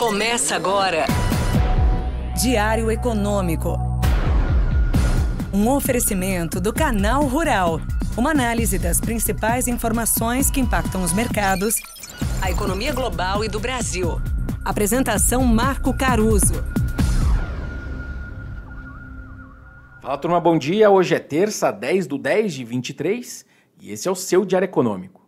Começa agora. Diário Econômico. Um oferecimento do Canal Rural. Uma análise das principais informações que impactam os mercados, a economia global e do Brasil. Apresentação Marco Caruso. Fala turma, bom dia. Hoje é terça, 10 do 10 de 23 e esse é o seu Diário Econômico.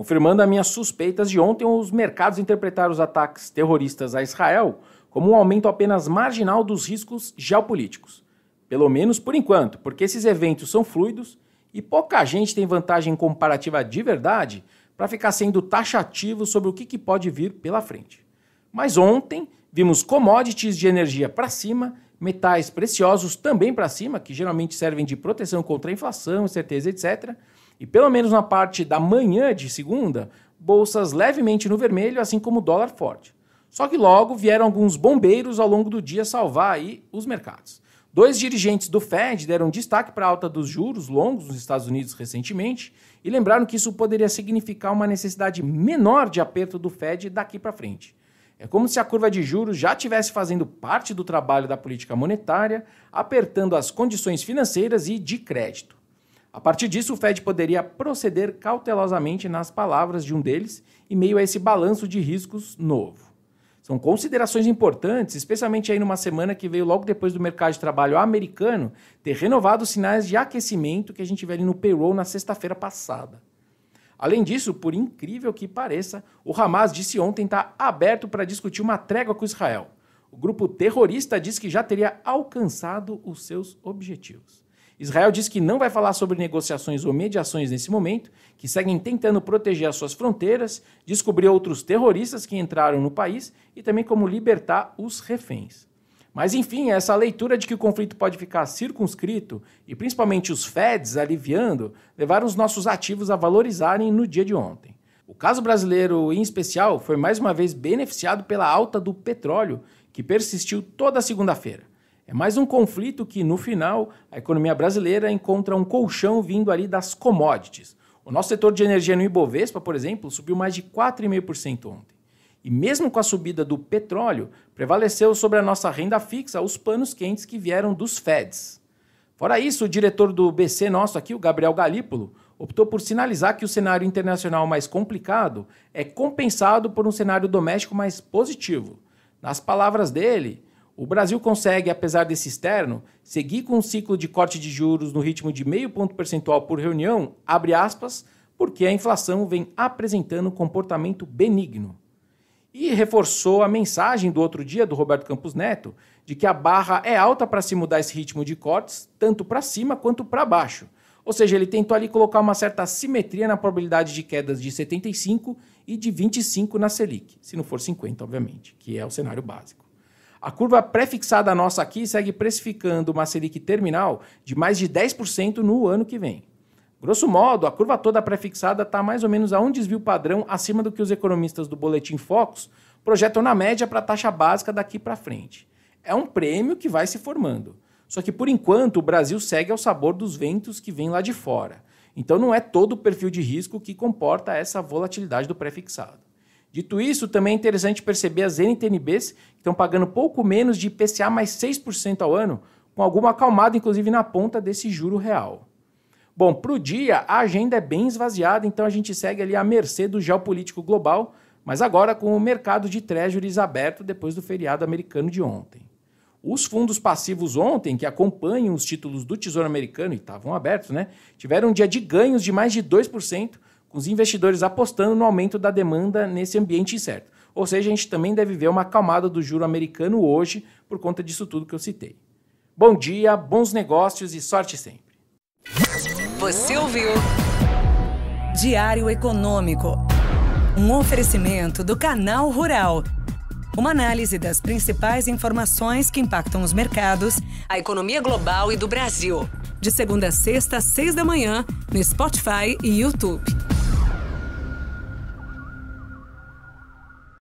Confirmando as minhas suspeitas de ontem, os mercados interpretaram os ataques terroristas a Israel como um aumento apenas marginal dos riscos geopolíticos. Pelo menos por enquanto, porque esses eventos são fluidos e pouca gente tem vantagem comparativa de verdade para ficar sendo taxativo sobre o que, pode vir pela frente. Mas ontem vimos commodities de energia para cima metais preciosos também para cima, que geralmente servem de proteção contra a inflação, incerteza, etc. E pelo menos na parte da manhã de segunda, bolsas levemente no vermelho, assim como o dólar forte. Só que logo vieram alguns bombeiros ao longo do dia salvar aí os mercados. Dois dirigentes do Fed deram destaque para a alta dos juros longos nos Estados Unidos recentemente e lembraram que isso poderia significar uma necessidade menor de aperto do Fed daqui para frente. É como se a curva de juros já estivesse fazendo parte do trabalho da política monetária, apertando as condições financeiras e de crédito. A partir disso, o Fed poderia proceder cautelosamente nas palavras de um deles, em meio a esse balanço de riscos novo. São considerações importantes, especialmente aí numa semana que veio logo depois do mercado de trabalho americano ter renovado os sinais de aquecimento que a gente vê ali no payroll na sexta-feira passada. Além disso, por incrível que pareça, o Hamas disse ontem estar tá aberto para discutir uma trégua com Israel. O grupo terrorista diz que já teria alcançado os seus objetivos. Israel diz que não vai falar sobre negociações ou mediações nesse momento, que seguem tentando proteger as suas fronteiras, descobrir outros terroristas que entraram no país e também como libertar os reféns. Mas enfim, é essa leitura de que o conflito pode ficar circunscrito e principalmente os Feds aliviando levaram os nossos ativos a valorizarem no dia de ontem. O caso brasileiro, em especial, foi mais uma vez beneficiado pela alta do petróleo, que persistiu toda segunda-feira. É mais um conflito que, no final, a economia brasileira encontra um colchão vindo ali das commodities. O nosso setor de energia no Ibovespa, por exemplo, subiu mais de 4,5% ontem. E mesmo com a subida do petróleo, prevaleceu sobre a nossa renda fixa os panos quentes que vieram dos Feds. Fora isso, o diretor do BC nosso aqui, o Gabriel Galípolo, optou por sinalizar que o cenário internacional mais complicado é compensado por um cenário doméstico mais positivo. Nas palavras dele, o Brasil consegue, apesar desse externo, seguir com um ciclo de corte de juros no ritmo de meio ponto percentual por reunião, abre aspas, porque a inflação vem apresentando um comportamento benigno. E reforçou a mensagem do outro dia do Roberto Campos Neto de que a barra é alta para se mudar esse ritmo de cortes, tanto para cima quanto para baixo. Ou seja, ele tentou ali colocar uma certa simetria na probabilidade de quedas de 75 e de 25 na Selic, se não for 50, obviamente, que é o cenário básico. A curva pré-fixada nossa aqui segue precificando uma Selic terminal de mais de 10% no ano que vem. Grosso modo, a curva toda prefixada está mais ou menos a um desvio padrão acima do que os economistas do Boletim Focus projetam na média para a taxa básica daqui para frente. É um prêmio que vai se formando. Só que, por enquanto, o Brasil segue ao sabor dos ventos que vêm lá de fora. Então, não é todo o perfil de risco que comporta essa volatilidade do prefixado. Dito isso, também é interessante perceber as NTNBs que estão pagando pouco menos de IPCA mais 6% ao ano, com alguma acalmada, inclusive, na ponta desse juro real. Bom, para o dia, a agenda é bem esvaziada, então a gente segue ali à mercê do geopolítico global, mas agora com o mercado de treasuries aberto depois do feriado americano de ontem. Os fundos passivos ontem, que acompanham os títulos do Tesouro Americano e estavam abertos, né, tiveram um dia de ganhos de mais de 2%, com os investidores apostando no aumento da demanda nesse ambiente incerto. Ou seja, a gente também deve ver uma acalmada do juro americano hoje por conta disso tudo que eu citei. Bom dia, bons negócios e sorte sempre! Você ouviu? Diário Econômico. Um oferecimento do Canal Rural. Uma análise das principais informações que impactam os mercados, a economia global e do Brasil. De segunda a sexta, às seis da manhã, no Spotify e YouTube.